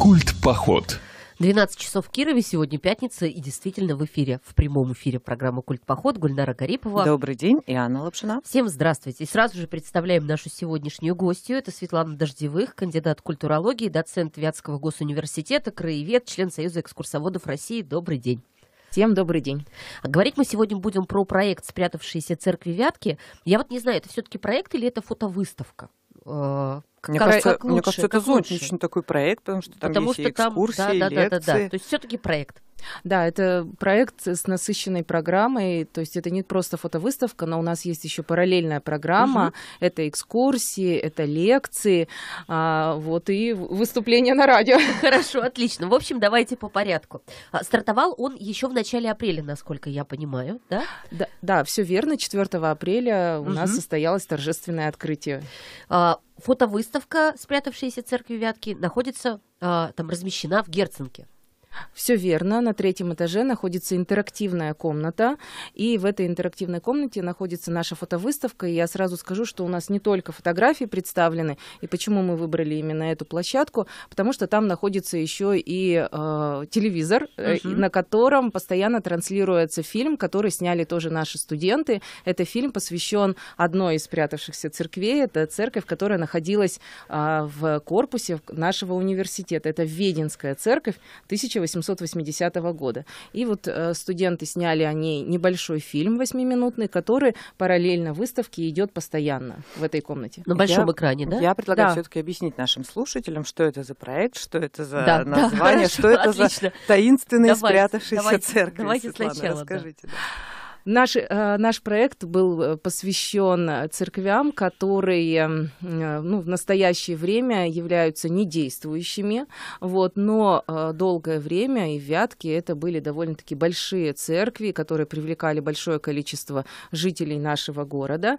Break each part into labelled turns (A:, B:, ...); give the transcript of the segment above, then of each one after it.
A: Культ поход.
B: 12 часов в Кирове, сегодня пятница, и действительно в эфире, в прямом эфире программы «Культ поход» Гульнара Гарипова. Добрый день, и Анна Лапшина. Всем здравствуйте. И сразу же представляем нашу сегодняшнюю гостью. Это Светлана Дождевых, кандидат культурологии, доцент Вятского госуниверситета, краевед, член Союза экскурсоводов России. Добрый день. Всем добрый день. А говорить мы сегодня будем про проект «Спрятавшиеся церкви Вятки». Я вот не знаю, это все-таки проект или это фотовыставка?
A: Э, как, мне кажется, как лучше, мне кажется, это как лучше. очень такой проект, потому что там потому есть что и экскурсии, там, да, да, лекции. да, да, да. То есть
C: все-таки проект. Да, это проект с насыщенной программой, то есть это не просто фотовыставка, но у нас есть еще параллельная программа, угу. это
B: экскурсии, это лекции, а, вот и выступления на радио. Хорошо, отлично. В общем, давайте по порядку. А, стартовал он еще в начале апреля, насколько я понимаю, да?
C: Да, да все верно. 4 апреля у угу. нас состоялось торжественное открытие. А, фотовыставка «Спрятавшиеся церкви Вятки» находится, а, там размещена в Герценке. Все верно. На третьем этаже находится интерактивная комната. И в этой интерактивной комнате находится наша фотовыставка. И я сразу скажу, что у нас не только фотографии представлены. И почему мы выбрали именно эту площадку? Потому что там находится еще и э, телевизор, uh-huh. на котором постоянно транслируется фильм, который сняли тоже наши студенты. Это фильм посвящен одной из спрятавшихся церквей. Это церковь, которая находилась э, в корпусе нашего университета. Это Веденская церковь 1000 1880 года. И вот э, студенты сняли они небольшой фильм 8 который параллельно выставке идет постоянно в этой комнате.
A: На большом я, экране, да? Я предлагаю да. все-таки объяснить нашим слушателям, что это за проект, что это за да, название, да, что хорошо, это отлично. за таинственный Давай, спрятавшийся давайте, церковь. Давайте Светлана, сначала. Расскажите. Да.
C: Наш, э, наш проект был э, посвящен церквям, которые эм, э, ну, в настоящее время являются недействующими, вот, но долгое время и в Вятке это были довольно-таки большие церкви, которые привлекали большое количество жителей нашего города.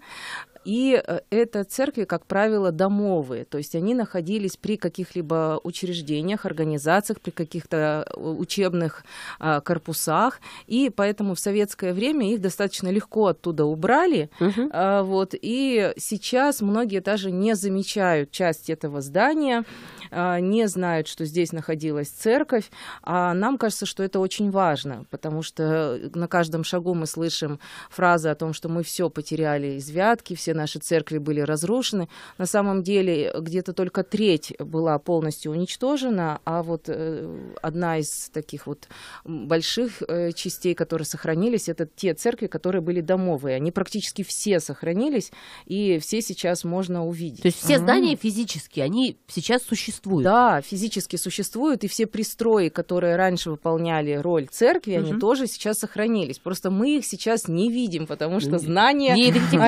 C: И э, это церкви, как правило, домовые, то есть они находились при каких-либо учреждениях, организациях, при каких-то э, учебных а, корпусах, и поэтому в советское время их достаточно легко оттуда убрали, угу. вот, и сейчас многие даже не замечают часть этого здания, а, не знают, что здесь находилась церковь, а нам кажется, что это очень важно, потому что э, на каждом шагу мы слышим фразы о том, что мы все потеряли из Вятки, все все наши церкви были разрушены. На самом деле где-то только треть была полностью уничтожена, а вот э, одна из таких вот больших э, частей, которые сохранились, это те церкви, которые были домовые. Они практически все сохранились, и все сейчас можно увидеть. То есть все здания mm физически, они сейчас существуют? Да, физически существуют, и все пристрои, которые раньше выполняли роль церкви, mm-hmm. они тоже сейчас сохранились. Просто мы их сейчас не видим, потому что знания... Не идентифицируем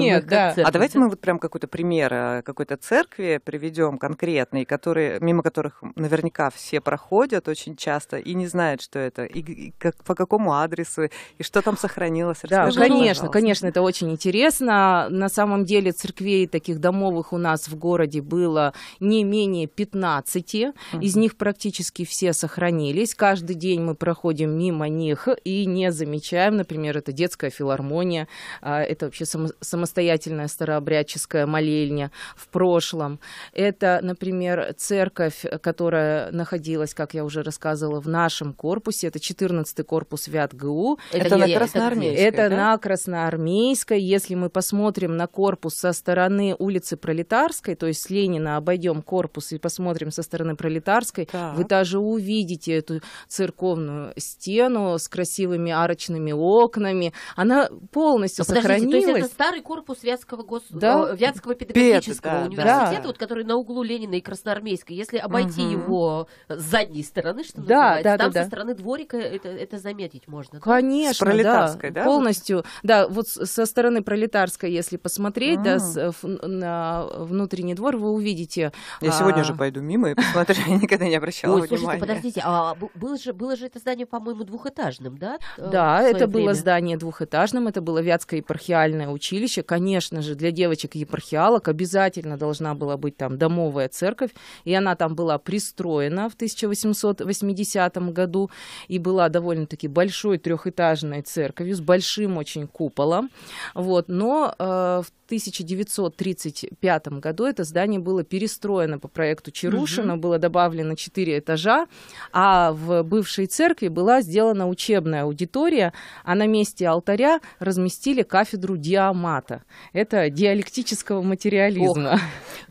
C: они, нет, да. церковь. А давайте мы
A: вот прям какой-то пример э, какой-то церкви приведем конкретный, которые, мимо которых наверняка все проходят очень часто и не знают, что это, и, и как, по какому адресу, и что там сохранилось. Расскажи, да, конечно, пожалуйста.
C: конечно, это очень интересно. На самом деле церквей таких домовых у нас в городе было не менее 15. Mm-hmm. Из них практически все сохранились. Каждый день мы проходим мимо них и не замечаем. Например, это детская филармония, а, это вообще самостоятельно замечательная старообрядческая молельня в прошлом. Это, например, церковь, которая находилась, как я уже рассказывала, в нашем корпусе. Это 14-й корпус ВятГУ. Это, это на я, Красноармейской, Это да? на Красноармейской. Если мы посмотрим на корпус со стороны улицы Пролетарской, то есть с Ленина обойдем корпус и посмотрим со стороны Пролетарской, так. вы даже увидите эту церковную стену с красивыми арочными окнами. Она полностью Но ну, сохранилась. то есть это
B: старый корпус Вятского, гос... да? Э, Вятского педагогического Пед, университета, да. Вот, который на углу Ленина и Красноармейской. Если обойти угу. его с задней стороны, что да, называется, да, там да, со да. стороны дворика это, это заметить можно. Конечно, с пролетарской,
C: да, да? Полностью, да, вот со стороны пролетарской, если посмотреть, а -а -а. да, с, в, на внутренний двор, вы увидите. Я а... сегодня же
A: пойду мимо и посмотрю, я никогда не обращала Ой, внимания. Слушайте, подождите,
B: а было же, было же это здание, по-моему, двухэтажным, да? Э,
A: да, это было
C: здание двухэтажным, это было Вятское епархиальное училище, конечно конечно же, для девочек-епархиалок обязательно должна была быть там домовая церковь, и она там была пристроена в 1880 году и была довольно-таки большой трехэтажной церковью с большим очень куполом. Вот. Но э, в 1935 году это здание было перестроено по проекту Чарушина, угу. было добавлено 4 этажа, а в бывшей церкви была сделана учебная аудитория, а на месте алтаря разместили кафедру диамата. Это диалектического материализма. Ох.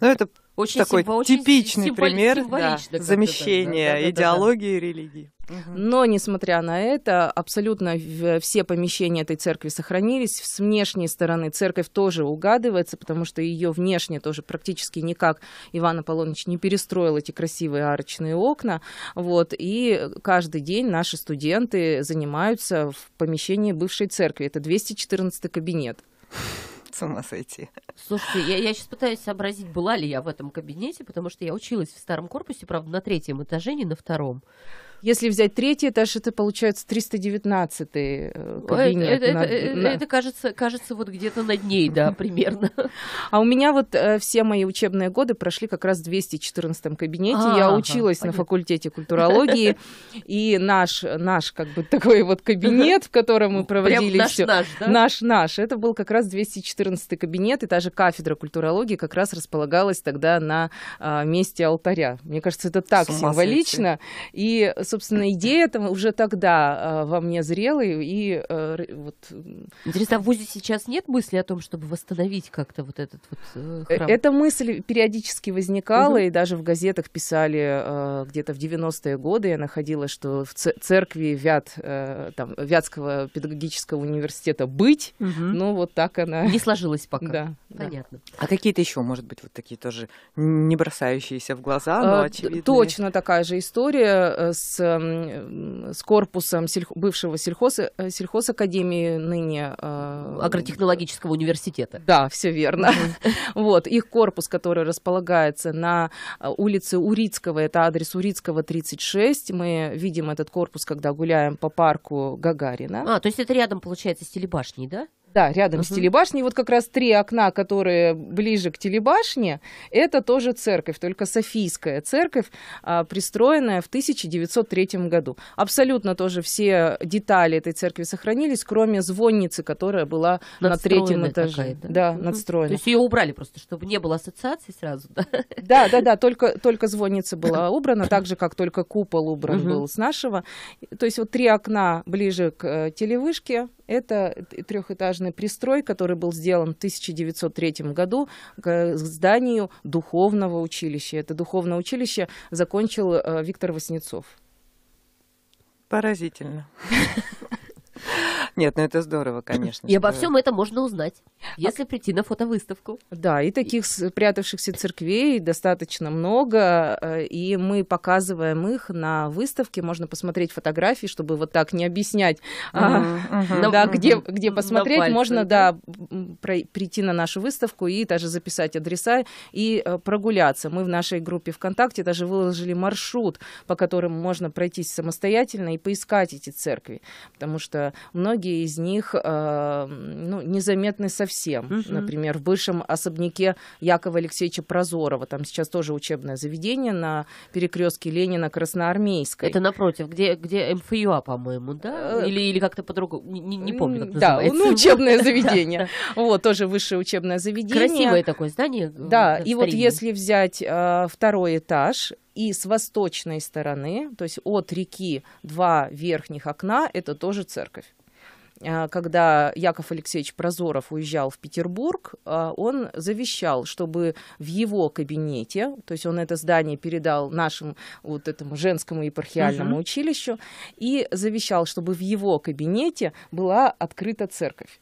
A: Ну, это очень такой типичный пример замещения идеологии и религии.
C: Но, несмотря на это, абсолютно все помещения этой церкви сохранились. С внешней стороны церковь тоже угадывается, потому что ее внешне тоже практически никак Иван Аполлоныч не перестроил эти красивые арочные окна. Вот, и каждый день наши студенты занимаются в помещении бывшей
B: церкви. Это 214 кабинет. С ума сойти. Слушайте, я, я сейчас пытаюсь сообразить, была ли я в этом кабинете, потому что я училась в старом корпусе, правда, на третьем этаже, не на втором. Если взять третий этаж, это получается 319 э, кабинет. Это, это, э, на... это кажется, кажется вот где-то над ней, да, примерно.
C: А у меня вот э, все мои учебные годы прошли как раз в 214 кабинете. А, Я училась ага, на факультете культурологии, и наш, наш как бы такой вот кабинет, в котором мы проводили все. Наш, да? наш, наш. Это был как раз 214 кабинет, и та же кафедра культурологии как раз располагалась тогда на а, месте алтаря. Мне кажется, это так символично. И собственно, идея там уже тогда а, во мне зрела. И, и э, вот... Интересно,
B: а в ВУЗе сейчас нет мысли о том, чтобы восстановить как-то вот этот вот э, э, храм? Эта мысль периодически возникала, угу. и
C: даже в газетах писали где-то в 90-е годы. Я находила, что в церкви Вят, там, Вятского педагогического
A: университета быть, угу. Ну,
C: но вот так она... Не сложилась пока. Да. Понятно.
A: Да. А какие-то еще, может быть, вот такие тоже не бросающиеся в глаза, но а, очевидные? Точно такая же
C: история с Э, с, корпусом сельх, бывшего сельхоза э, сельхозакадемии, ныне... Э, Агротехнологического университета. Да, все верно. Вот, их корпус, который располагается на э, улице Урицкого, это адрес Урицкого, 36. Мы видим этот корпус, когда гуляем по парку Гагарина.
B: А, то есть это рядом,
C: получается, с телебашней, да? Да, рядом uh-huh. с телебашней. Вот как раз три окна, которые ближе к телебашне, это тоже церковь, только Софийская церковь, а, пристроенная в 1903 году. Абсолютно тоже все детали этой церкви сохранились, кроме звонницы, которая была надстроенная на третьем этаже. Такая, да, да uh-huh. надстроена. То есть ее
B: убрали просто, чтобы не было ассоциаций сразу, да?
C: Да, да, да, только, только звонница была убрана, так же, как только купол убран uh-huh. был с нашего. То есть вот три окна ближе к э, телевышке, это трехэтажный пристрой, который был сделан в 1903 году к зданию духовного училища. Это духовное училище закончил э, Виктор Васнецов.
B: Поразительно.
A: Нет, ну это здорово, конечно. И обо всем
B: этом можно узнать, если прийти на фотовыставку. Да, и таких
C: спрятавшихся церквей достаточно много, э, и мы показываем их на выставке. Можно посмотреть фотографии, чтобы вот так не объяснять, а, да, где где посмотреть. Можно, да, прийти на нашу выставку и даже записать адреса и э, прогуляться. Мы в нашей группе ВКонтакте даже выложили маршрут, по которому можно пройтись самостоятельно и поискать эти церкви, потому что многие многие из них э, ну, незаметны совсем. Угу. Например, в бывшем особняке Якова Алексеевича Прозорова, там сейчас тоже учебное заведение на перекрестке Ленина Красноармейской.
B: Это напротив, где, где МФЮА, по-моему, да? Э, или, или как-то по-другому, не, не помню, как называется. Ну, да, ну, учебное заведение. Вот, тоже высшее учебное заведение. Красивое такое здание. Э, да, э, и вот если
C: взять второй этаж, и с восточной стороны, то есть от реки два верхних окна, это тоже церковь. А, когда Яков Алексеевич Прозоров уезжал в Петербург, а, он завещал, чтобы в его кабинете, то есть он это здание передал нашему вот этому женскому епархиальному угу. училищу, и завещал, чтобы в его кабинете была открыта церковь.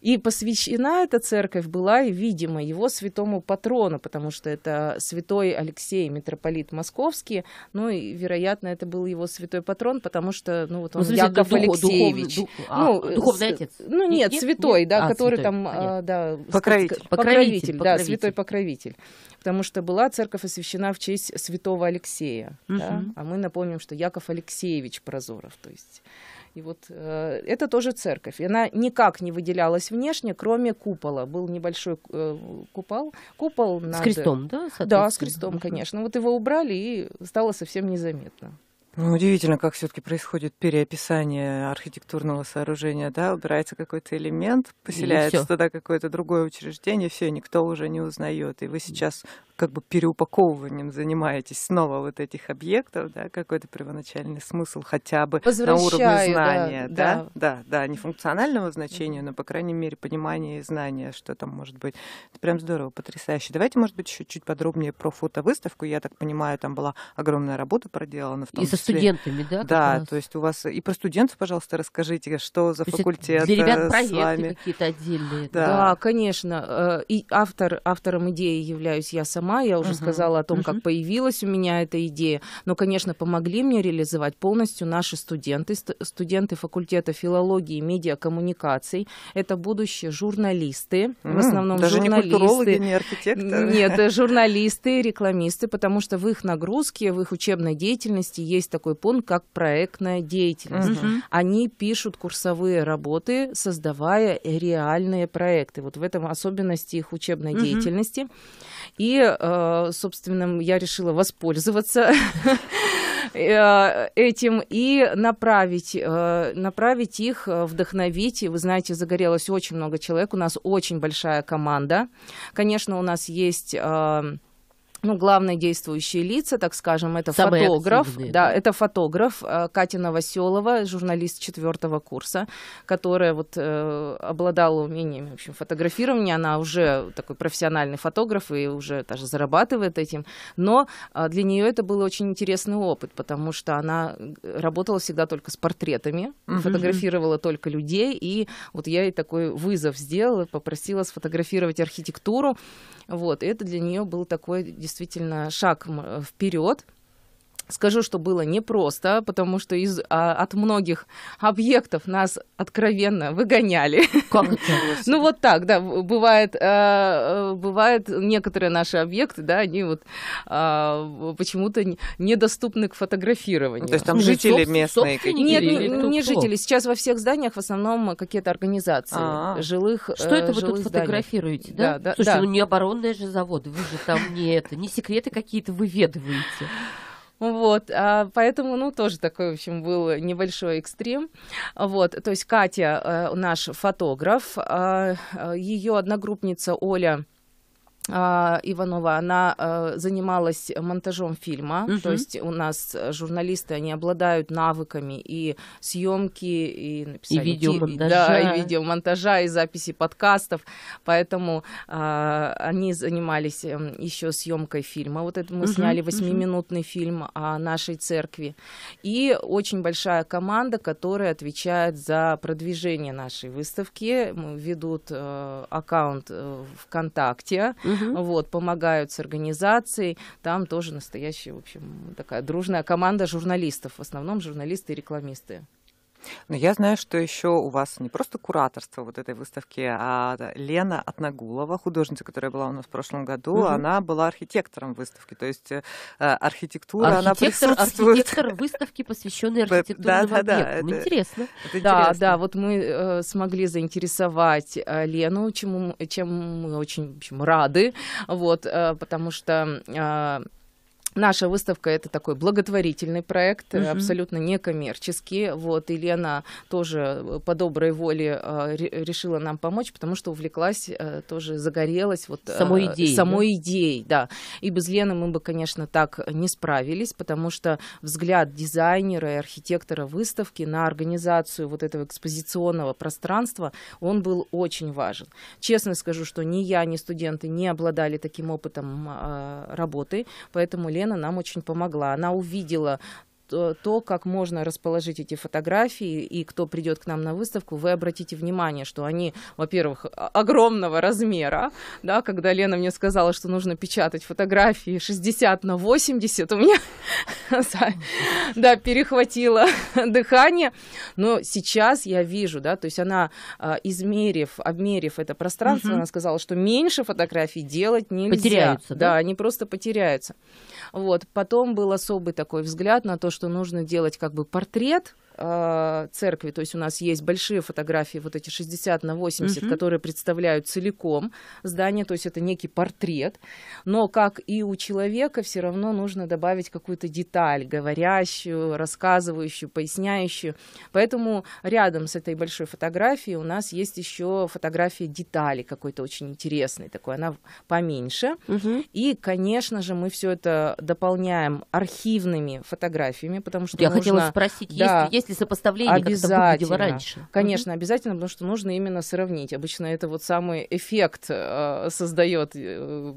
C: И посвящена эта церковь была, видимо, его святому патрону, потому что это святой Алексей, митрополит московский. Ну и, вероятно, это был его святой патрон, потому что, ну вот ну, он ну, смысле, Яков дух, Алексеевич. Дух, дух, а, ну, духовный отец? Ну нет, нет святой, нет? да, а, который святой. там, а, да, покровитель. Покровитель, покровитель, да, святой покровитель. Потому что была церковь освящена в честь святого Алексея. Угу. Да? А мы напомним, что Яков Алексеевич Прозоров, то есть и вот э, это тоже церковь. И она никак не выделялась внешне, кроме купола. Был небольшой э, купол. Купол над... С крестом, да? Да, с крестом, конечно. Вот его убрали, и стало совсем
A: незаметно. Ну, удивительно, как все-таки происходит переописание архитектурного сооружения, да, убирается какой-то элемент, поселяется туда какое-то другое учреждение, все, никто уже не узнает. И вы сейчас как бы переупаковыванием занимаетесь снова вот этих объектов, да, какой-то первоначальный смысл хотя бы на уровне знания, да, да, да, да, да не функционального значения, но, по крайней мере, понимание и знание, что там может быть. Это прям здорово, потрясающе. Давайте, может быть, еще чуть подробнее про фотовыставку. Я так понимаю, там была огромная работа проделана. В том и числе. студентами, да? Да, то есть у вас... И про студентов, пожалуйста, расскажите, что за то факультет Для ребят э, проекты какие-то отдельные. Да. да,
C: конечно. Э, и автор, автором идеи являюсь я сама сама. Я уже uh сказала о том, uh как появилась у меня эта идея. Но, конечно, помогли мне реализовать полностью наши студенты, студенты факультета филологии и медиакоммуникаций. Это будущие журналисты, mm, в основном даже журналисты. не культурологи, не архитекторы. Нет, э, журналисты, рекламисты, потому что в их нагрузке, в их учебной деятельности есть такой пункт, как проектная деятельность. Mm-hmm. Они пишут курсовые работы, создавая реальные проекты. Вот в этом особенности их учебной mm-hmm. деятельности. И, э, собственно, я решила воспользоваться э, этим и направить, э, направить их, вдохновить. И вы знаете, загорелось очень много человек. У нас очень большая команда. Конечно, у нас есть ну, главные действующие лица, так скажем, это Самые фотограф, активные, да, да, это фотограф э, Катя Новоселова, журналист четвертого курса, которая вот э, обладала умением, в общем, фотографирования, она уже такой профессиональный фотограф и уже даже зарабатывает этим, но э, для нее это был очень интересный опыт, потому что она э, работала всегда только с портретами, uh-huh. фотографировала только людей, и вот я ей такой вызов сделала, попросила сфотографировать архитектуру, вот, и это для нее был такой действительно шаг вперед, Скажу, что было непросто, потому что из, а, от многих объектов нас откровенно выгоняли. Как это? Ну вот так, да, бывает, э, э, бывает некоторые наши объекты, да, они вот э, почему-то недоступны к
A: фотографированию. То есть там ну, жители местные какие-то? Нет, не, не жители.
C: Сейчас во всех зданиях в основном какие-то организации А-а-а. жилых э, Что это вы тут фотографируете, да? да, да Слушайте, да. ну не
B: оборонные же заводы, вы же там не это, не секреты какие-то выведываете.
C: Вот, а, поэтому, ну, тоже такой, в общем, был небольшой экстрим. Вот, то есть Катя, э, наш фотограф, а, э, ее одногруппница Оля а, Иванова, она а, занималась монтажом фильма, угу. то есть у нас журналисты, они обладают навыками и съемки, и написания, и видеомонтажа, да, и видеомонтажа, и записи подкастов, поэтому а, они занимались эм, еще съемкой фильма. Вот это мы угу, сняли восьмиминутный угу. фильм о нашей церкви и очень большая команда, которая отвечает за продвижение нашей выставки, ведут э, аккаунт э, ВКонтакте. Угу угу. вот, помогают с организацией. Там тоже настоящая, в общем, такая дружная команда журналистов, в основном журналисты и рекламисты.
A: Но я знаю, что еще у вас не просто кураторство вот этой выставки, а Лена Отнагулова, художница, которая была у нас в прошлом году, угу. она была архитектором выставки. То есть э, архитектура, архитектор, она присутствует.
B: Архитектор выставки, посвященной архитектурным да, да, да, интересно. Это да, интересно.
A: да, вот мы э,
C: смогли заинтересовать э, Лену, чему, чем мы очень в общем, рады, вот, э, потому что э, Наша выставка это такой благотворительный проект, угу. абсолютно некоммерческий. Вот, и Лена тоже по доброй воле э, решила нам помочь, потому что увлеклась, э, тоже загорелась вот, э, самой идеей. Самой да? идеей, да. И без Лены мы бы, конечно, так не справились, потому что взгляд дизайнера и архитектора выставки на организацию вот этого экспозиционного пространства, он был очень важен. Честно скажу, что ни я, ни студенты не обладали таким опытом э, работы, поэтому Лена Лена нам очень помогла. Она увидела Э, то, как можно расположить эти фотографии, и кто придет к нам на выставку, вы обратите внимание, что они, во-первых, огромного размера, да, когда Лена мне сказала, что нужно печатать фотографии 60 на 80, у меня, да, перехватило дыхание, но сейчас я вижу, да, то есть она, э, измерив, обмерив это пространство, она сказала, что меньше фотографий делать нельзя. Потеряются, да? Да, они просто потеряются. Вот, потом был особый такой взгляд на то, что что нужно делать как бы портрет Э, церкви. То есть у нас есть большие фотографии, вот эти 60 на 80, угу. которые представляют целиком здание, то есть это некий портрет. Но как и у человека, все равно нужно добавить какую-то деталь, говорящую, рассказывающую, поясняющую. Поэтому рядом с этой большой фотографией у нас есть еще фотография детали какой-то очень интересной такой, она поменьше. Угу. И, конечно же, мы все это дополняем архивными фотографиями, потому что я нужно... хотела спросить, да, есть, есть есть ли сопоставление, обязательно, как это выглядело раньше? Конечно, uh-huh. обязательно, потому что нужно именно сравнить. Обычно это вот самый эффект э, создает э,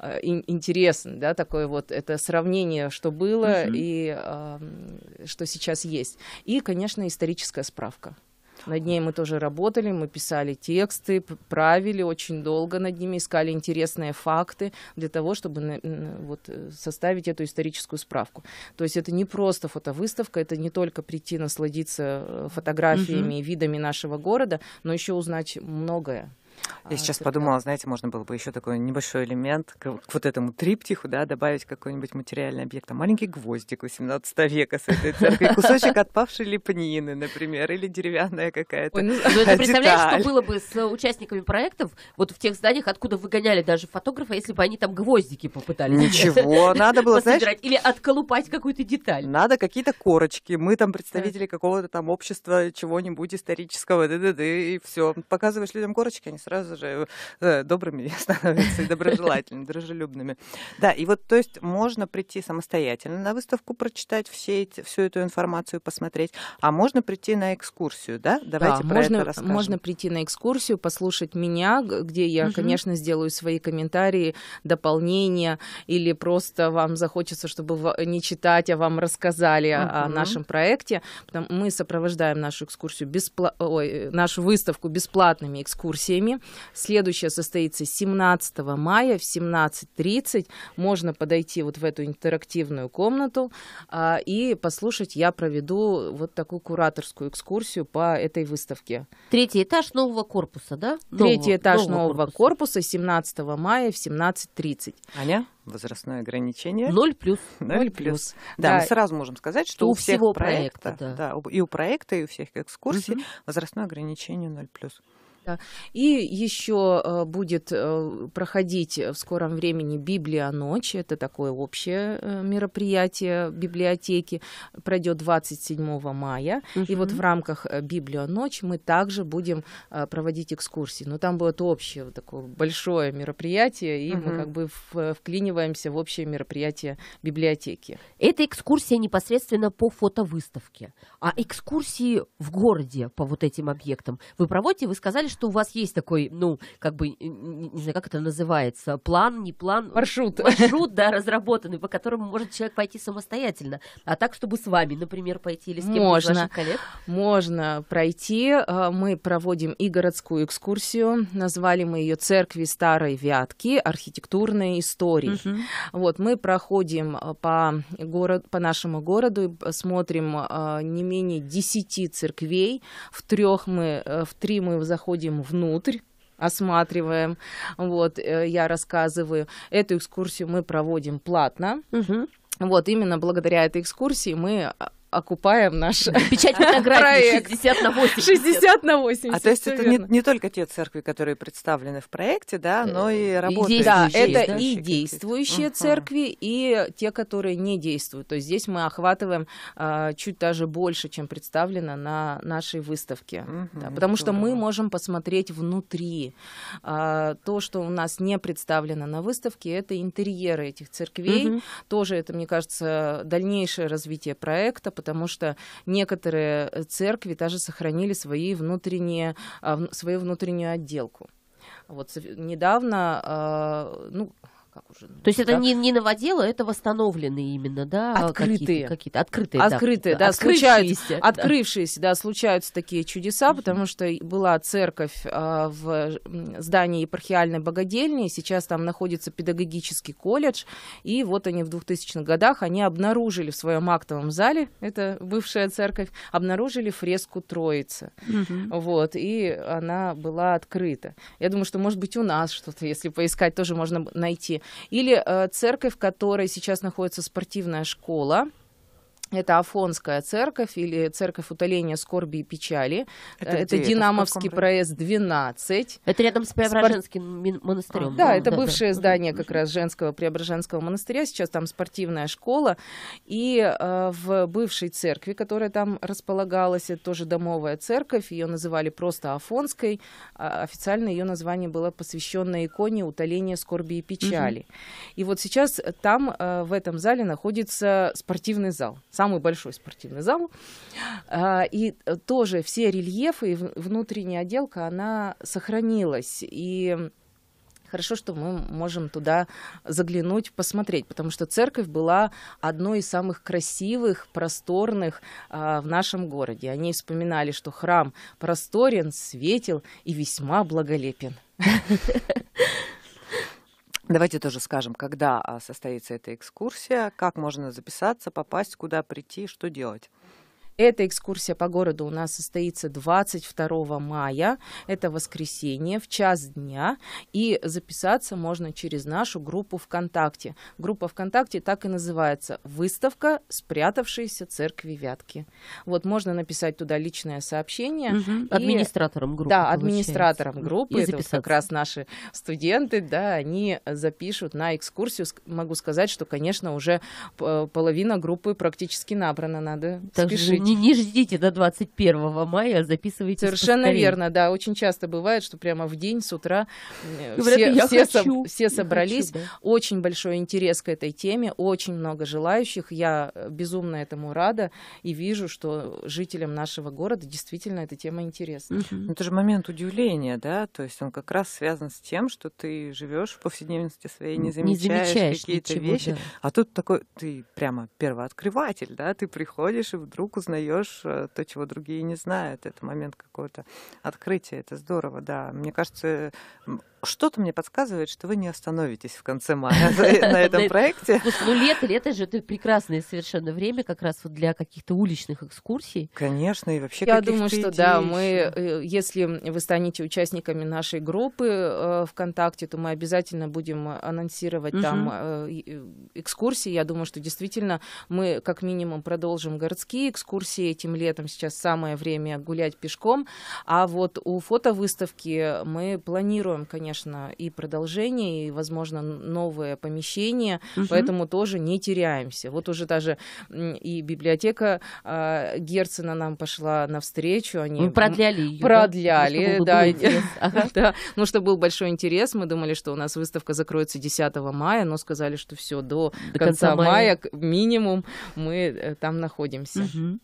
C: э, интересный, да, такое вот это сравнение, что было uh-huh. и э, что сейчас есть. И, конечно, историческая справка. Над ней мы тоже работали, мы писали тексты, правили очень долго над ними, искали интересные факты для того, чтобы вот, э, составить эту историческую справку. То есть это не просто фотовыставка, это не только прийти насладиться э, фотографиями и видами нашего города, но еще узнать многое.
A: Я а, сейчас Только... подумала, знаете, можно было бы еще такой небольшой элемент к, к вот этому триптиху, да, добавить какой-нибудь материальный объект. А маленький гвоздик 18 века с этой церкви, кусочек отпавшей лепнины, например, или деревянная какая-то Ой, ну, а, ну, ты представляешь, что было
B: бы с участниками проектов, вот в тех зданиях, откуда выгоняли даже фотографа, если бы они там гвоздики попытались. Ничего, надо было, знаешь...
A: Или отколупать какую-то деталь. Надо какие-то корочки. Мы там представители какого-то там общества, чего-нибудь исторического, и все. Показываешь людям корочки, они сразу сразу же э, добрыми становятся и доброжелательными, дружелюбными. Да, и вот, то есть, можно прийти самостоятельно на выставку, прочитать все эти, всю эту информацию, посмотреть, а можно прийти на экскурсию, да? Давайте да, про можно, это расскажем. Можно прийти на экскурсию,
C: послушать меня, где я, угу. конечно, сделаю свои комментарии, дополнения, или просто вам захочется, чтобы не читать, а вам рассказали угу. о нашем проекте. Мы сопровождаем нашу экскурсию бесплатно, нашу выставку бесплатными экскурсиями. Следующая состоится 17 мая в 17.30. Можно подойти вот в эту интерактивную комнату а, и послушать. Я проведу вот такую кураторскую экскурсию по этой выставке. Третий этаж нового корпуса, да? Третий нового, этаж нового, нового корпуса. корпуса 17 мая в
A: 17.30. Аня? возрастное ограничение. Ноль плюс. Ноль плюс. Да, да, мы сразу можем сказать, что у, у всех всего проекта, проекта да. Да, и у проекта, и у всех экскурсий угу. возрастное ограничение ноль плюс. И еще э, будет э, проходить в
C: скором времени Библия ночь. Это такое общее э, мероприятие библиотеки. Пройдет 27 мая. Угу. И вот в рамках Библия ночь мы также будем проводить экскурсии. Но там будет общее вот такое большое мероприятие, и угу. мы как бы вклиниваемся в общее мероприятие библиотеки.
B: Это экскурсия непосредственно по фотовыставке. А экскурсии в городе по вот этим объектам вы проводите? Вы сказали, что что у вас есть такой, ну, как бы, не знаю, как это называется, план, не план. Маршрут. Маршрут, да, разработанный, по которому может человек пойти самостоятельно. А так, чтобы с вами, например, пойти или с кем-то из ваших коллег?
C: Можно пройти. Э, мы проводим и городскую экскурсию. Назвали мы ее «Церкви Старой Вятки. Архитектурные истории». Угу. Вот, мы проходим э, по, город, по нашему городу, смотрим э, не менее 10 церквей. В трех мы, в три мы заходим заходим внутрь, осматриваем, вот, э, я рассказываю. Эту экскурсию мы проводим платно. Угу. Вот, именно благодаря этой экскурсии
A: мы а, окупаем наш Печать
C: фотографий
B: 60 на 80. 60 на
C: 80. А то есть это не,
A: не только те церкви, которые представлены в проекте, да, э, но и работающие. Да, это да? и действующие угу. церкви,
C: и те, которые не
A: действуют. То есть здесь мы
C: охватываем а, чуть даже больше, чем представлено на нашей выставке. Угу, да, потому здорово. что мы можем посмотреть внутри. А, то, что у нас не представлено на выставке, это интерьеры этих церквей. Угу. Тоже это, мне кажется, дальнейшее развитие проекта, потому что некоторые э, церкви даже сохранили свои внутренние, а, свою внутреннюю отделку. Вот недавно, а, ну,
B: как уже. То есть это да? не, не новоделы, это восстановленные именно, да? Открытые. Какие-то, какие открытые, открытые, да. да случаются, да. Открывшиеся,
C: да, случаются такие чудеса, угу. потому что была церковь а, в здании епархиальной богадельни, сейчас там находится педагогический колледж, и вот они в 2000-х годах, они обнаружили в своем актовом зале, это бывшая церковь, обнаружили фреску Троицы. Угу. Вот, и она была открыта. Я думаю, что, может быть, у нас что-то, если поискать, тоже можно найти или э, церковь, в которой сейчас находится спортивная школа, это Афонская церковь или церковь утоления скорби и печали. Это, э, это где? Динамовский это проезд 12. Это рядом с Преображенским
B: Спор... монастырем. А, да, это да, бывшее да.
C: здание как раз женского Преображенского монастыря. Сейчас там спортивная школа. И э, в бывшей церкви, которая там располагалась, это тоже домовая церковь. Ее называли просто Афонской. А официально ее название было посвящено иконе утоления скорби и печали. Угу. И вот сейчас там э, в этом зале находится спортивный зал самый большой спортивный зал. А, и э, тоже все рельефы и внутренняя отделка, она сохранилась. И хорошо, что мы можем туда заглянуть, посмотреть, потому что церковь была одной из самых красивых, просторных а, в нашем городе. Они вспоминали, что храм просторен,
A: светел и весьма благолепен. Давайте тоже скажем, когда а, состоится эта экскурсия, как можно записаться, попасть, куда прийти, что делать. Эта экскурсия по городу у нас состоится 22
C: мая, это воскресенье, в час дня, и записаться можно через нашу группу ВКонтакте. Группа ВКонтакте так и называется «Выставка спрятавшейся церкви Вятки». Вот можно написать туда личное сообщение. Угу. И... Администратором группы. Да, администратором группы, и это вот как раз наши студенты, да, они запишут на экскурсию. Могу сказать, что, конечно, уже половина группы практически набрана, надо Также спешить не,
B: не ждите до 21 мая, записывайте. Совершенно
C: верно, да. Очень часто бывает, что прямо в день с утра э, Говорят, все, я все, хочу, со, все я собрались. Хочу, да. Очень большой интерес к этой теме, очень много желающих. Я э, безумно
A: этому рада и вижу, что жителям нашего города действительно эта тема интересна. Угу. Это же момент удивления, да, то есть он как раз связан с тем, что ты живешь в повседневности своей, не замечаешь, не замечаешь какие-то вещи. Да. А тут такой, ты прямо первооткрыватель, да, ты приходишь и вдруг узнаешь узнаешь э, то, чего другие не знают. Это момент какого-то открытия. Это здорово, да. Мне кажется, что-то мне подсказывает, что вы не остановитесь в конце мая на этом проекте. Ну, лето, лето же это прекрасное совершенно время как раз вот для каких-то уличных экскурсий. Конечно, и вообще Я думаю, что да, мы, э, если
C: вы станете участниками нашей группы э, ВКонтакте, то мы обязательно будем анонсировать там э, экскурсии. Я думаю, что действительно мы как минимум продолжим городские экскурсии этим летом. Сейчас самое время гулять пешком. А вот у фотовыставки мы планируем, конечно, конечно, и продолжение, и, возможно, новое помещение, угу. поэтому тоже не теряемся. Вот уже даже и библиотека э, Герцена нам пошла навстречу, они ну, Мы продляли ее, продляли, да, ну, чтобы да, ну что был большой интерес, мы думали, что у нас выставка закроется 10 мая, но сказали, что все до, до конца, конца мая, мая минимум мы э, там
B: находимся. Угу.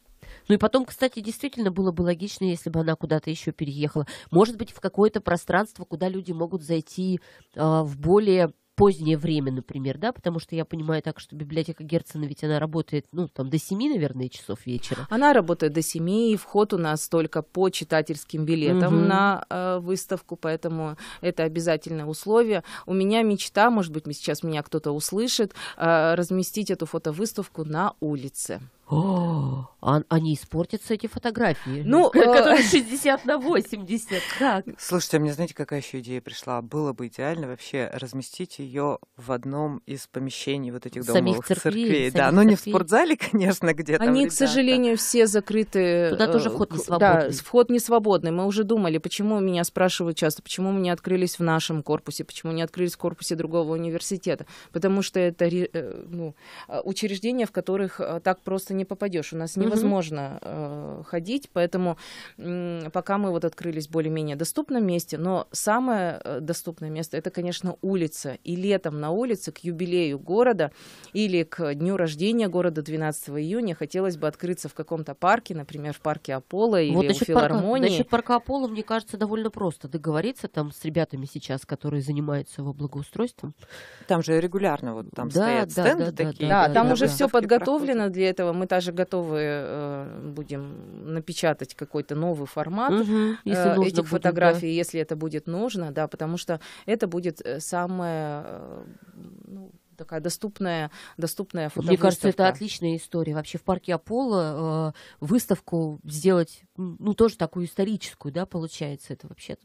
B: Ну и потом, кстати, действительно было бы логично, если бы она куда-то еще переехала. Может быть, в какое-то пространство, куда люди могут зайти э, в более позднее время, например, да, потому что я понимаю так, что библиотека Герцена, ведь она работает, ну, там, до 7, наверное, часов вечера. Она работает до 7, и вход у нас только по читательским
C: билетам угу. на э, выставку, поэтому это обязательное условие. У меня мечта, может быть, сейчас меня кто-то услышит, э, разместить эту фотовыставку на улице.
B: О, они испортятся, эти фотографии, ну, которые
A: 60 на 80, как? Слушайте, а мне знаете, какая еще идея пришла? Было бы идеально вообще разместить ее в одном из помещений вот этих самих домовых церквей. церквей да, но ну, не в спортзале, конечно, где-то. Они, ребята. к
C: сожалению, все закрыты. Туда э, тоже вход не свободный. Да, вход не свободный. Мы уже думали, почему меня спрашивают часто, почему мы не открылись в нашем корпусе, почему не открылись в корпусе другого университета. Потому что это э, ну, э, учреждения, в которых так просто не попадешь. У нас невозможно э, ходить, поэтому пока мы вот открылись в более-менее доступном месте, но самое э, доступное место это, конечно, улица. И летом на улице к юбилею города или к дню рождения города 12 июня хотелось бы открыться в каком-то парке, например, в парке Аполло или вот у филармонии. Парка, насчет
B: парка Аполло, мне кажется, довольно просто договориться там с ребятами сейчас, которые занимаются его благоустройством.
A: Там же регулярно вот там да, стоят да, стенды да, такие. Да, да там уже все подготовлено
C: проходит. для этого. Мы мы даже готовы э, будем напечатать какой-то новый формат угу, э, этих фотографий, да. если это будет нужно, да, потому что это будет э, самое... Э,
B: ну, такая доступная, доступная фотография. Мне кажется, это отличная история. Вообще в парке Аполло э, выставку сделать, ну, тоже такую историческую, да, получается, это вообще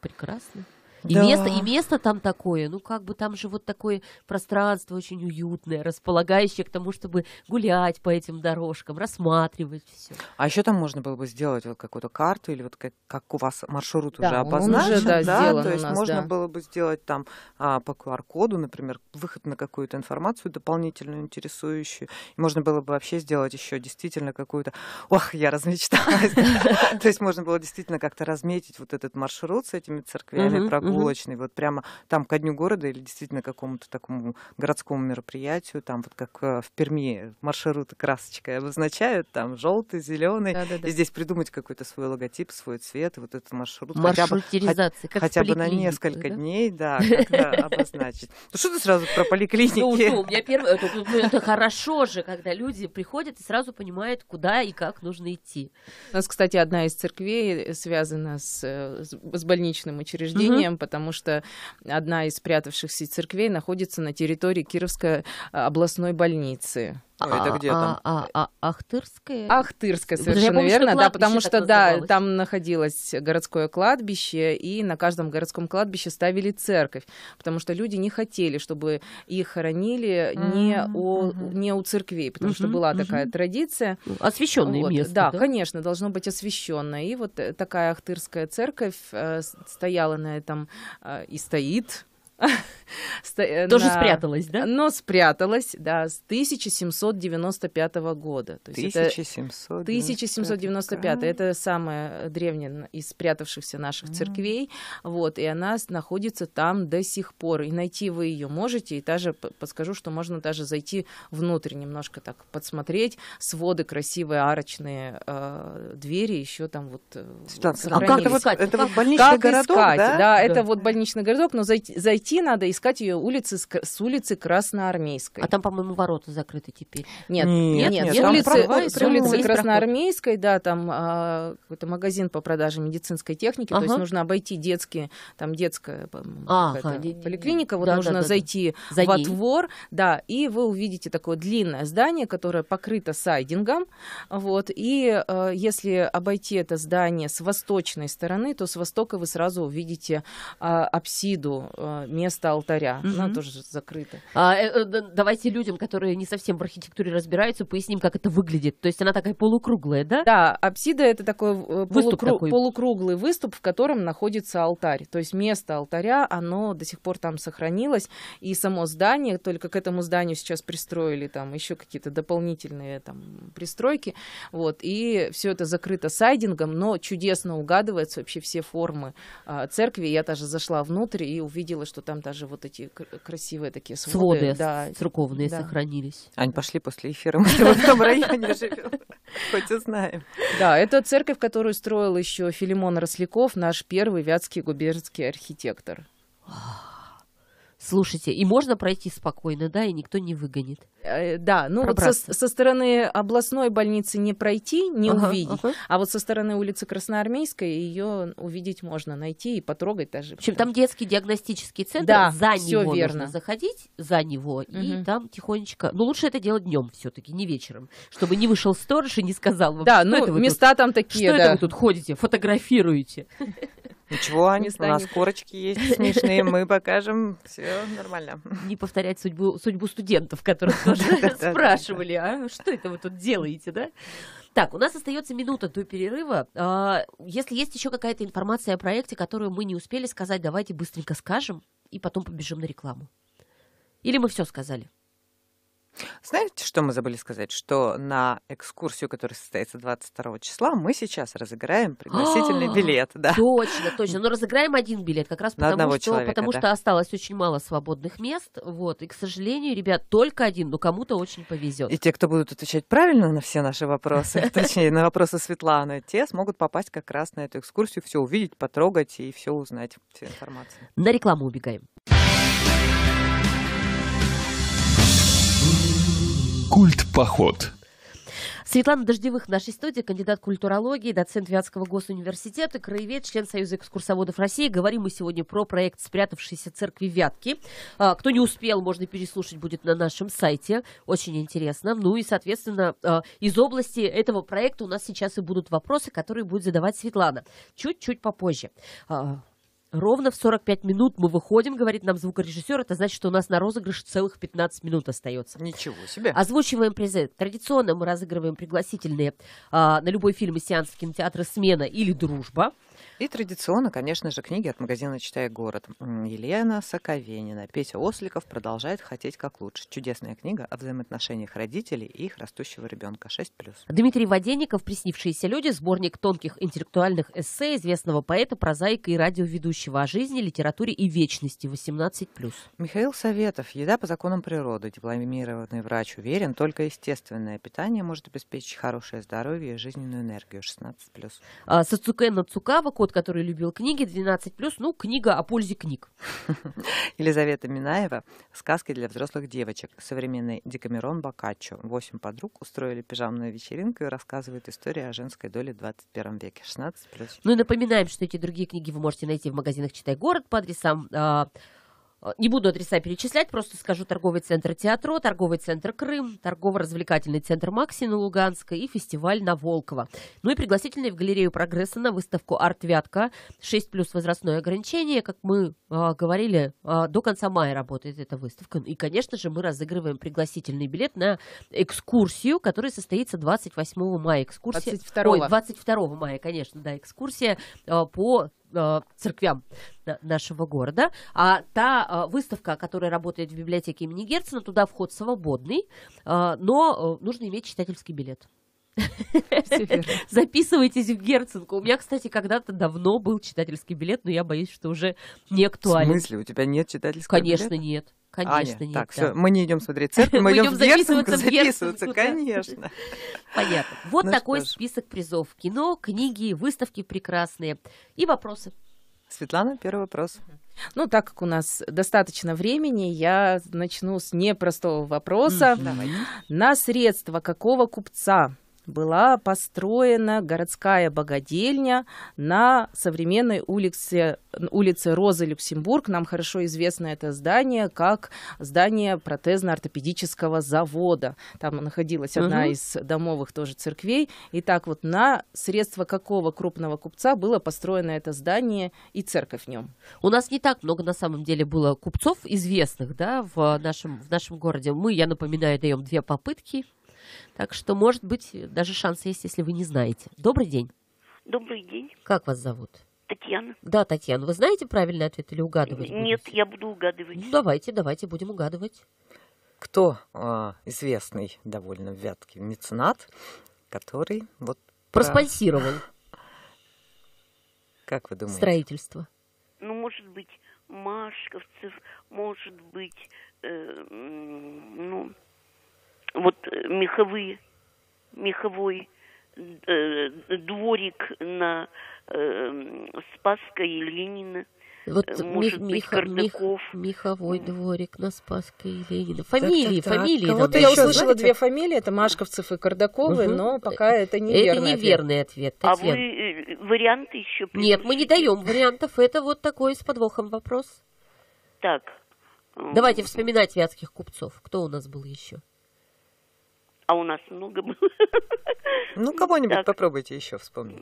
B: прекрасно. И, да. место, и место там такое, ну как бы там же вот такое пространство очень уютное, располагающее к тому, чтобы гулять по этим дорожкам,
A: рассматривать все. А еще там можно было бы сделать вот какую-то карту или вот как, как у вас маршрут да, уже обозначен, уже, да, да то есть нас, можно да. было бы сделать там а, по QR-коду, например, выход на какую-то информацию дополнительную, интересующую. И можно было бы вообще сделать еще действительно какую-то... Ох, я размечталась. То есть можно было действительно как-то разметить вот этот маршрут с этими церквями, прогулками прогулочный, угу. вот прямо там ко дню города или действительно какому-то такому городскому мероприятию, там вот как э, в Перми маршруты красочкой обозначают, там желтый, зеленый, да, да, да. и здесь придумать какой-то свой логотип, свой цвет, вот этот маршрут. Маршрутизация, хотя бы, хотя бы на несколько да? дней, да, обозначить. Ну что ты сразу про поликлиники? Ну, у
B: меня первое, ну, это хорошо же, когда люди приходят и сразу понимают, куда и как нужно идти. У нас, кстати, одна из церквей связана с,
C: э, с больничным учреждением, потому что одна из спрятавшихся церквей находится на территории Кировской а, областной больницы. А, это где а, там? Ахтырская? Ахтырская, совершенно помню, верно, да, потому что, да, там находилось городское кладбище, и на каждом городском кладбище ставили церковь, потому что люди не хотели, чтобы их хоронили не, у, не у церквей, потому что была такая традиция. Ну, освященное вот, место, да? Да, конечно, должно быть освященное. И вот э, такая Ахтырская церковь э, стояла на этом э, и стоит Э, Тоже на... спряталась, да? Но ну, спряталась, да, с 1795 года. То есть 1795. 1795. Это самая древняя из спрятавшихся наших mm. церквей. Вот, и она находится там до сих пор. И найти вы ее можете. И даже подскажу, что можно даже зайти внутрь немножко так подсмотреть. Своды красивые, арочные э, двери еще там вот э, Светлана, А как, это вот, это вот больничный как городок, искать? Да? да, это да. вот больничный городок, но зайти, зайти идти надо, искать ее улицы с улицы Красноармейской. А там, по-моему, ворота закрыты теперь. Нет, нет, нет. нет. Улицы, права, с улицы Красноармейской, да, там а, какой-то магазин по продаже медицинской техники, ага. то есть нужно обойти детские, там детская а, ага. поликлиника, вот да, нужно да, да, зайти да. во двор, да, и вы увидите такое длинное здание, которое покрыто сайдингом, вот, и а, если обойти это здание с восточной стороны, то с
B: востока вы сразу увидите а, апсиду э, место алтаря. Угу. Она тоже закрыта. А, э, э давайте людям, которые не совсем в архитектуре разбираются, поясним, как это выглядит. То есть она такая полукруглая, да? Да, апсида это такой, э, полукру... такой. полукруглый выступ, в
C: котором находится алтарь. То есть место алтаря, оно до сих пор там сохранилось. И само здание, только к этому зданию сейчас пристроили там еще какие-то дополнительные там пристройки. Вот. И все это закрыто сайдингом, но чудесно угадываются вообще все формы э, церкви. Я даже зашла внутрь и увидела, что там даже вот эти красивые
A: такие своды. Своды да. церковные да. сохранились. Они пошли после эфира, мы в этом районе
C: живем, хоть и знаем. Да, это церковь, которую строил еще Филимон Росляков, наш первый вятский губернский архитектор. Ах. Слушайте, и можно
B: пройти спокойно, да, и никто не выгонит.
C: Э, да, ну вот со, со стороны областной больницы не пройти, не ага, увидеть, ага. а вот со стороны улицы Красноармейской ее увидеть
B: можно, найти и потрогать даже. В общем, там детский диагностический центр, да, за него верно. нужно заходить, за него, угу. и там тихонечко. Ну лучше это делать днем все-таки, не вечером, чтобы не вышел сторож и не сказал вам. Да, ну места тут, там такие. Что да. это вы тут ходите, фотографируете?
A: Ничего, они у нас корочки есть смешные, мы покажем, все нормально.
B: Не повторять судьбу, судьбу студентов, которых тоже спрашивали, а что это вы тут делаете, да? Так, у нас остается минута до перерыва. А, если есть еще какая-то информация о проекте, которую мы не успели сказать, давайте быстренько скажем и потом побежим на рекламу. Или мы все сказали?
A: Знаете, что мы забыли сказать? Что на экскурсию, которая состоится 22 числа, мы сейчас разыграем пригласительный а, билет. Да. Точно,
B: точно. Но ну, разыграем один
A: билет как раз потому, что, человека, потому да. что
B: осталось очень мало свободных мест.
A: Вот. И, к сожалению, ребят, только один, но кому-то очень повезет. И те, кто будут отвечать правильно на все наши вопросы, точнее, на вопросы Светланы, те смогут попасть как раз на эту экскурсию, все увидеть, потрогать и все узнать, всю информацию. На рекламу убегаем.
B: Культ-поход. Светлана Дождевых в нашей студии, кандидат культурологии, доцент Вятского госуниверситета, краевед, член Союза экскурсоводов России. Говорим мы сегодня про проект «Спрятавшиеся церкви Вятки». А, кто не успел, можно переслушать будет на нашем сайте. Очень интересно. Ну и, соответственно, а, из области этого проекта у нас сейчас и будут вопросы, которые будет задавать Светлана чуть-чуть попозже. А, Ровно в 45 минут мы выходим, говорит нам звукорежиссер. Это значит, что у нас на розыгрыш целых 15 минут остается. Ничего себе. Озвучиваем призы. Традиционно мы разыгрываем
A: пригласительные а, на любой фильм и сеанс в «Смена» или «Дружба». И традиционно, конечно же, книги от магазина «Читай город». Елена Соковенина. Петя Осликов продолжает хотеть как лучше. Чудесная книга о взаимоотношениях родителей и их растущего ребенка 6+.
B: Дмитрий Воденников «Приснившиеся люди» – сборник тонких интеллектуальных эссе известного поэта, прозаика и радиоведущего о жизни, литературе и вечности 18+.
A: Михаил Советов «Еда по законам природы». Дипломированный врач уверен, только естественное питание может обеспечить хорошее здоровье и жизненную энергию 16+. А, Сацукен Цукава кот, который любил книги, 12+, ну, книга о пользе книг. Елизавета Минаева. Сказки для взрослых девочек. Современный Декамерон Бокаччо. Восемь подруг устроили пижамную вечеринку и рассказывают историю о женской доле в 21 веке. 16+.
B: Ну и напоминаем, что эти другие книги вы можете найти в магазинах «Читай город» по адресам... А, Э, не буду адреса перечислять, просто скажу торговый центр «Театро», торговый центр «Крым», торгово-развлекательный центр «Макси» на Луганской и фестиваль на Волково. Ну и пригласительный в галерею «Прогресса» на выставку «Арт-Вятка» 6 плюс возрастное ограничение. Как мы а, говорили, а, до конца мая работает эта выставка. И, конечно же, мы разыгрываем пригласительный билет на экскурсию, которая состоится 28 мая. Экскурсия... 22 Ой, 22 мая, конечно, да, экскурсия а, по Э, церквям нашего города. А та э, выставка, которая работает в библиотеке имени Герцена, туда вход свободный, э, но нужно иметь читательский билет. Записывайтесь в Герценку. У меня, кстати, когда-то давно был читательский
A: билет, но я боюсь, что уже не актуален. В смысле? У тебя нет читательского Конечно, билета? Конечно, нет. Конечно, Аня, нет. Так, да. все, мы не идем смотреть церковь, мы, идем записываться, записываться конечно. Понятно. Вот ну такой
B: список призов. Кино, книги, выставки прекрасные. И вопросы.
C: Светлана, первый вопрос. Ну, так как у нас достаточно времени, я начну с непростого вопроса. mm На средства какого купца была построена городская богадельня на современной улице, улице Розы Люксембург. Нам хорошо известно это здание как здание протезно-ортопедического завода. Там находилась угу. одна из домовых тоже церквей. И так вот на средства какого крупного купца было построено это здание
B: и церковь в нем? У нас не так много на самом деле было купцов известных да, в, нашем, в нашем городе. Мы, я напоминаю, даем две попытки. Так что, может быть, даже шанс есть, если вы не знаете. Добрый день. Добрый день. Как вас зовут? Татьяна. Да, Татьяна. Вы знаете правильный ответ или угадываете? Нет, будете? я буду угадывать. Ну, давайте, давайте, будем
A: угадывать. Кто э, известный довольно вяткий меценат, который вот... Проспонсировал. Как вы думаете? Строительство.
B: Ну, может быть, Машковцев, может быть, э, ну вот э, меховые, меховой э, дворик на э, Спасской и Ленина.
C: Вот э, Может мех, быть, Мех,
B: меховой дворик на Спасской
C: и Ленина. Фамилии, так, так, фамилии. Вот я еще, услышала знаете? две фамилии, это Машковцев и Кардаковы, угу. но
B: пока это неверный Это неверный ответ, ответ А вы э, варианты еще приносите? Нет, мы не даем вариантов, это вот такой с подвохом вопрос. Так. Давайте вспоминать вятских купцов. Кто у нас был еще? А у нас много было.
A: Ну, кого-нибудь так. попробуйте еще вспомнить.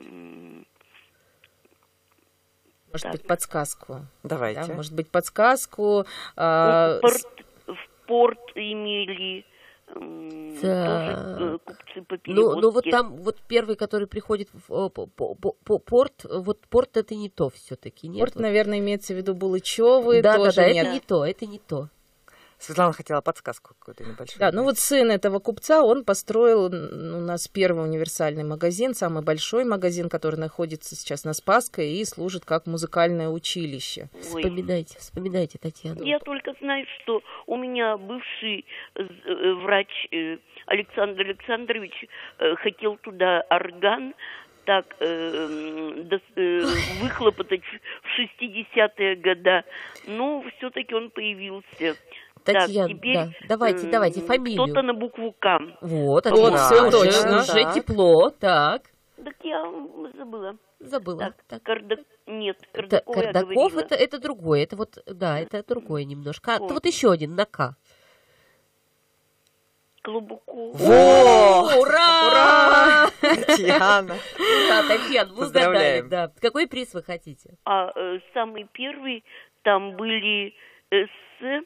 A: Может так. быть, подсказку. Давайте. Да? Может быть, подсказку. Э, в, порт, с...
B: в порт имели да. Тоже э, купцы по Ну, ну вот там, вот первый, который приходит в, э, по, по, по, порт, вот порт это не то все-таки, Порт, вот.
C: наверное, имеется в виду Булычевы, да, тоже да, да, нет. это не
B: то, это не то.
A: Светлана хотела подсказку какую-то небольшую. Да, ну
C: вот сын этого купца, он построил у нас первый универсальный магазин, самый большой магазин, который находится сейчас на Спасской и служит как музыкальное училище. Ой. Вспоминайте, вспоминайте, Татьяна.
B: Я только знаю, что у меня бывший э, э, врач э, Александр Александрович хотел туда орган так э, до, э, выхлопотать в 60-е года. Но ну, все-таки он появился. Татьяна, да, теперь, да. давайте, давайте, фамилию. Кто-то на букву К. Вот, отлично. Вот, все точно. Уже тепло, так. Так я забыла. Забыла. Так, так. Кардак... Нет, Кардаков, Т- Кардаков это, это другое, это вот, да, это другое немножко. А, вот. вот еще один, на К. Клубуку. Во! Ура! Ура! Татьяна. Да, Татьяна, мы угадали, да. Какой приз вы хотите? А, э, самый первый, там были э, с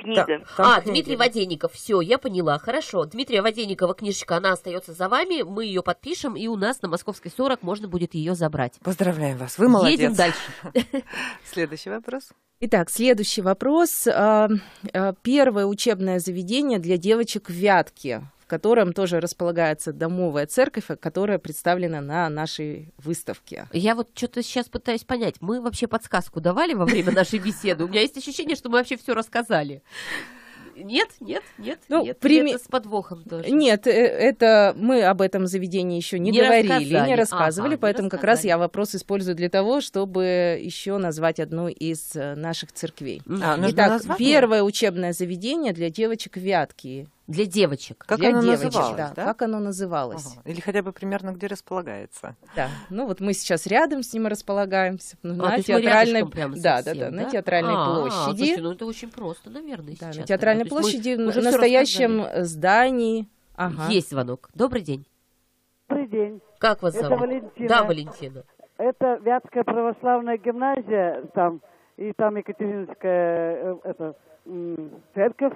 B: Книга. Да, а, книга. Дмитрий Воденников. Все, я поняла. Хорошо. Дмитрия Воденникова книжечка, она остается за вами. Мы ее подпишем, и у нас на Московской 40 можно будет ее забрать. Поздравляем
A: вас. Вы молодец. Едем дальше. Следующий вопрос.
C: Итак, следующий вопрос. А, а, первое учебное заведение для девочек в Вятке котором тоже располагается домовая церковь, которая представлена на нашей выставке. Я вот что-то
B: сейчас пытаюсь понять. Мы вообще подсказку давали во время нашей беседы? У меня есть ощущение, что мы вообще все рассказали. Нет, нет, нет, ну, нет. Прим... Это с
A: подвохом тоже. Нет, э,
C: это мы об этом заведении еще не, не говорили, рассказали. не рассказывали, ага, поэтому не рассказали. как раз я вопрос использую для того, чтобы еще назвать одну из э, наших церквей. А, Итак, первое учебное заведение для девочек Вятки для девочек. Как для оно девочек, называлось, да, да? Как
A: оно называлось. Ага. Или хотя бы примерно где располагается. Да.
C: Ну вот мы сейчас рядом с ним располагаемся. Ну, а, на театральной... Прямо да, совсем, да, да, да, на театральной а, площади. Слушай, ну
B: это очень просто, наверное, да, На театральной да. площади, в настоящем здании. Ага. Есть звонок. Добрый день.
A: Добрый день. Как вас это зовут? Валентина. Да, Валентина. Это Вятская православная гимназия, там, и там Екатеринская э, это, церковь.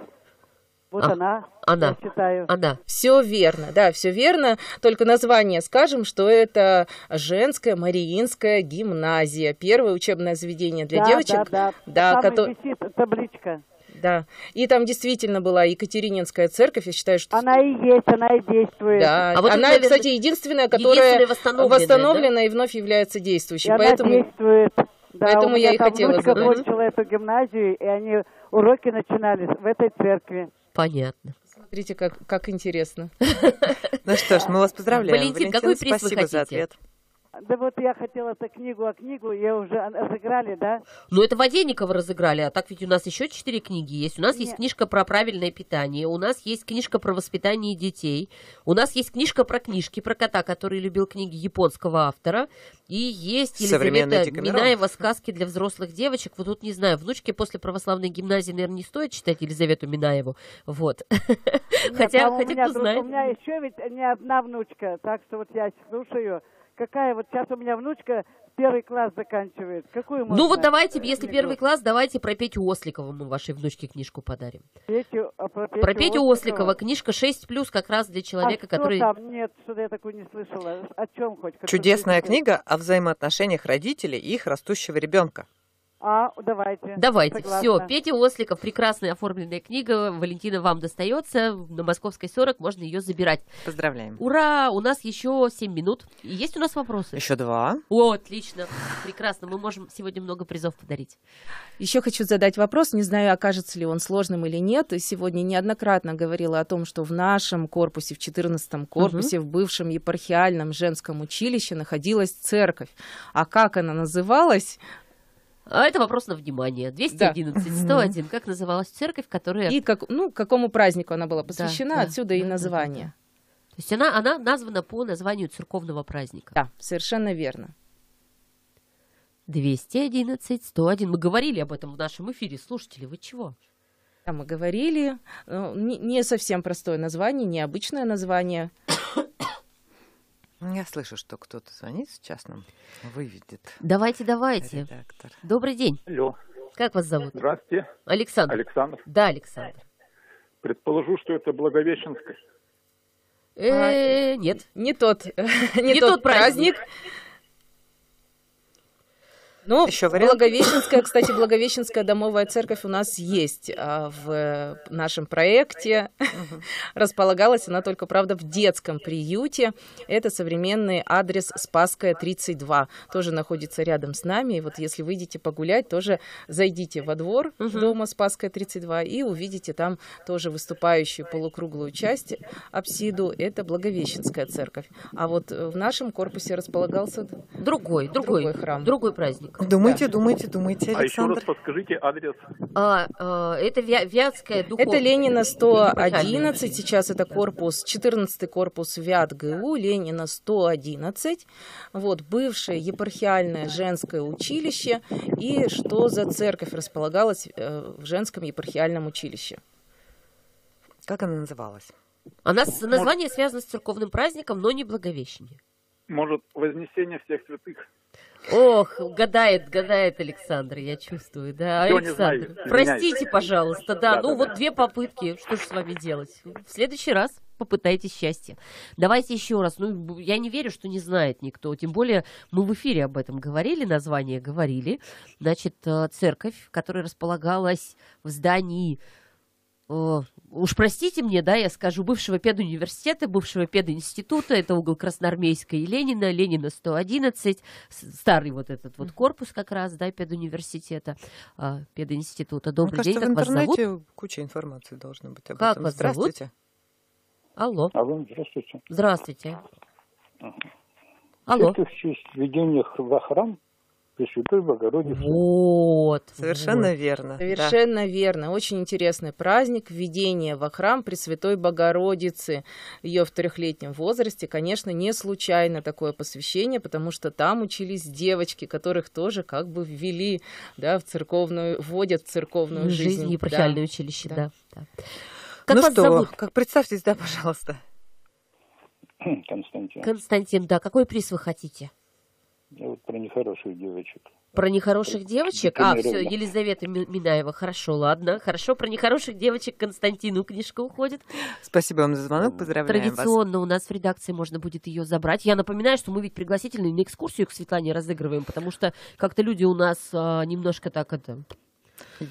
A: Вот а, она, она, я считаю.
C: Она. Все верно, да, все верно. Только название скажем, что это женская Мариинская гимназия. Первое учебное заведение для да, девочек. Да, да, да. Который...
A: висит табличка.
C: Да. И там действительно была Екатерининская церковь, я считаю, что... Она и
B: есть, она и действует. Да. А вот она, это, кстати,
C: единственная, которая единственная восстановлена да? и вновь является действующей. И Поэтому... Она действует.
B: Да, Поэтому я и хотела... Внучка кончила
C: эту гимназию, и они уроки начинались в этой церкви. Понятно. Смотрите, как, как интересно. Ну
B: что ж, мы вас поздравляем. Валентин, какой приз спасибо вы хотите? за ответ.
A: Да вот я хотела эту книгу, а книгу я уже разыграли, да?
B: Ну, это Воденникова разыграли, а так ведь у нас еще четыре книги есть. У нас Нет. есть книжка про правильное питание, у нас есть книжка про воспитание детей, у нас есть книжка про книжки, про кота, который любил книги японского автора, и есть Елизавета Минаева «Сказки для взрослых девочек». Вот тут, не знаю, внучке после православной гимназии, наверное, не стоит читать Елизавету Минаеву. Вот. Нет, хотя, а хотя кто друг, У меня
A: еще ведь не одна внучка, так что вот я слушаю какая вот сейчас у меня внучка первый класс заканчивает. Какую можно? Ну вот давайте, э, если первый
B: класс, давайте про Петю Осликова мы вашей внучке
A: книжку подарим. Петю, а про Петю, про Петю Осликова. Осликова
B: книжка 6 плюс как раз для человека, а что который. Там?
A: Нет, что-то я такую не слышала. О чем хоть? Чудесная книга о взаимоотношениях родителей и их растущего ребенка. А, давайте. Давайте. Согласна. Все,
B: Петя Осликов, прекрасная оформленная книга. Валентина вам достается. На Московской 40 можно ее забирать. Поздравляем. Ура! У нас еще 7 минут. Есть у нас вопросы? Еще два. О, отлично. Прекрасно. Мы можем сегодня много призов подарить. Еще хочу задать вопрос. Не знаю, окажется
C: ли он сложным или нет. Сегодня неоднократно говорила о том, что в нашем корпусе, в 14 корпусе, угу. в бывшем епархиальном женском училище находилась церковь. А как она называлась? А это вопрос на внимание. 211, да. 101. Как называлась церковь, которая... И как, ну, какому празднику она была посвящена, да, отсюда да, и название. Да, да. То
B: есть она, она названа по названию церковного праздника. Да, совершенно верно. 211, 101. Мы говорили об этом в нашем эфире. Слушатели, вы чего?
C: Да, мы говорили. Э, не совсем простое название, необычное название –
A: я слышу, что кто-то звонит сейчас нам, выведет. Давайте, давайте. Редактор. Добрый день. Алло. Как вас зовут? Здравствуйте. Александр.
B: Александр. Да, Александр. Предположу, что это Благовещенская.
C: Э, нет, не тот, не, не тот, тот праздник. праздник. Ну, еще Благовещенская, кстати, Благовещенская домовая церковь у нас есть а в нашем проекте. Располагалась она только, правда, в детском приюте. Это современный адрес Спасская, 32. Тоже находится рядом с нами. И вот если выйдете погулять, тоже зайдите во двор дома Спасская, 32 и увидите там тоже выступающую полукруглую часть апсиду. Это Благовещенская церковь. А вот в нашем корпусе располагался другой, другой, другой храм.
A: Другой праздник штука. Думайте, думайте, думайте, Александр. А еще раз подскажите адрес.
C: А, а это
B: Вя- Вятская духовная. Это Ленина
C: 111, сейчас это корпус, 14 корпус Вят ГУ, Ленина 111, вот, бывшее епархиальное женское училище, и что за церковь располагалась э, в женском епархиальном
B: училище.
A: Как она называлась? Она, название
B: связано с церковным праздником, но не Благовещение.
A: Может, вознесение всех святых?
B: Ох, гадает, гадает Александр, я чувствую, да. Все Александр, простите, пожалуйста, да, да ну да, вот да. две попытки, что же с вами делать? В следующий раз попытайтесь счастье. Давайте еще раз, ну, я не верю, что не знает никто, тем более мы в эфире об этом говорили, название говорили. Значит, э, церковь, которая располагалась в здании э, уж простите мне, да, я скажу, бывшего педуниверситета, бывшего пединститута, это угол Красноармейской, и Ленина, Ленина 111, старый вот этот вот корпус как раз, да, педуниверситета, а, пединститута. Добрый Мне день, кажется, как в интернете вас
A: зовут? куча информации должна быть об как этом. Вас здравствуйте. Зовут? Алло. Алло, здравствуйте.
B: Здравствуйте.
A: Алло. Святых честь введениях во храм
B: Пресвятой Богородицы. Вот, совершенно вот. верно. Совершенно
C: да. верно. Очень интересный праздник введение во храм Пресвятой Богородицы. Ее в трехлетнем возрасте, конечно, не случайно такое посвящение, потому что там учились девочки, которых тоже как бы ввели, да, в церковную, вводят в церковную жизнь. Жизнь епархиальное
B: да. училище, да. да. да. Как ну вас что, зовут? Как представьтесь, да, пожалуйста. Константин. Константин, да. Какой приз вы хотите? Я вот про нехороших девочек. Про нехороших девочек? А, все, Елизавета Минаева, хорошо, ладно. Хорошо, про нехороших девочек Константину книжка уходит.
A: Спасибо вам за звонок, поздравляем Традиционно
B: вас. у нас в редакции можно будет ее забрать. Я напоминаю, что мы ведь пригласительные на экскурсию к Светлане разыгрываем, потому что как-то люди у нас а, немножко так это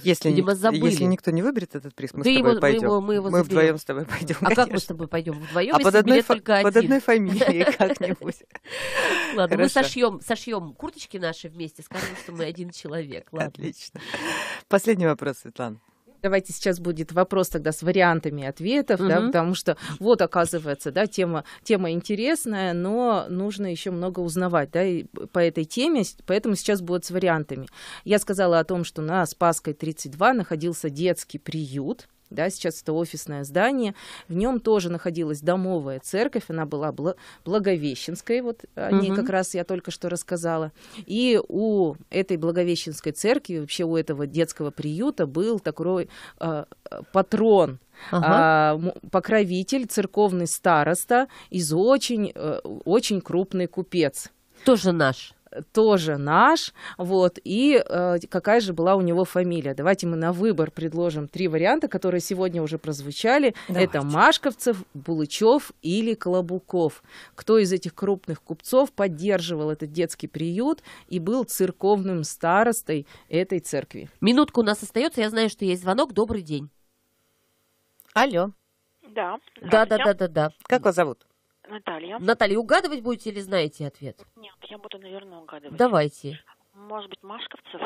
B: если, Видимо, забыли. Если никто не выберет этот приз, мы да с тобой его, пойдем. Мы, его, мы, его мы вдвоем с тобой пойдем. А конечно. как мы с тобой пойдем? Вдвоем, а под одной, фа-
A: только под одной фамилией как-нибудь. Ладно, Хорошо. мы сошьем,
B: сошьем курточки наши вместе, скажем,
A: что мы один человек. Ладно. Отлично. Последний вопрос, Светлана.
B: Давайте
C: сейчас будет вопрос тогда с вариантами ответов, угу. да, потому что вот оказывается, да, тема, тема интересная, но нужно еще много узнавать, да, и по этой теме, поэтому сейчас будет с вариантами. Я сказала о том, что на Спасской 32 находился детский приют, да, сейчас это офисное здание, в нем тоже находилась домовая церковь, она была бл- Благовещенской, вот о ней угу. как раз я только что рассказала. И у этой Благовещенской церкви, вообще у этого детского приюта был такой э, патрон, ага. А, покровитель, церковный староста из очень, э, очень крупный купец. Тоже наш тоже наш, вот, и э, какая же была у него фамилия. Давайте мы на выбор предложим три варианта, которые сегодня уже прозвучали. Давайте. Это Машковцев, Булычев или Колобуков. Кто из этих крупных купцов поддерживал этот детский приют и был
B: церковным старостой этой церкви? Минутку у нас остается, я знаю, что есть звонок. Добрый день. Алло. Да. Да, да, да, да, да. Как вас зовут? Наталья. Наталья, угадывать будете или знаете ответ? Нет, я буду, наверное, угадывать. Давайте. Может быть, Машковцев?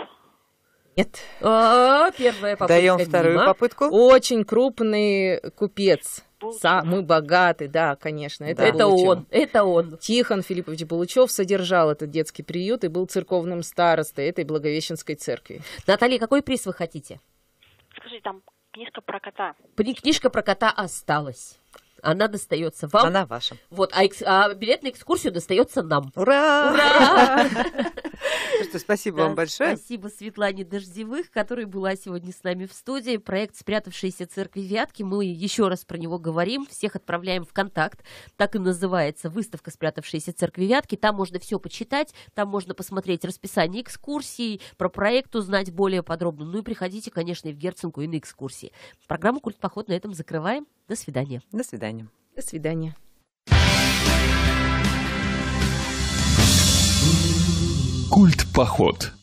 B: Нет. А, первая попытка. Даем вторую мимо.
C: попытку. Очень крупный купец. самый богатый, да, конечно. Это, да. это Булычев. он, это он. Тихон Филиппович Булычев содержал этот детский приют и был церковным
B: старостой этой Благовещенской церкви. Наталья, какой приз вы хотите? Скажите, там книжка про кота. При, книжка про кота осталась она достается вам. Она ваша. Вот, а, экс... а билет на экскурсию достается нам. Ура! Ура!
A: Ну что, спасибо да, вам большое.
B: Спасибо Светлане Дождевых, которая была сегодня с нами в студии. Проект «Спрятавшиеся церкви Вятки». Мы еще раз про него говорим. Всех отправляем в контакт. Так и называется выставка «Спрятавшиеся церкви Вятки». Там можно все почитать. Там можно посмотреть расписание экскурсий, про проект узнать более подробно. Ну и приходите, конечно, и в Герценку, и на экскурсии. Программу «Культ поход» на этом закрываем. До свидания. До свидания. До свидания.
A: Культ
C: поход.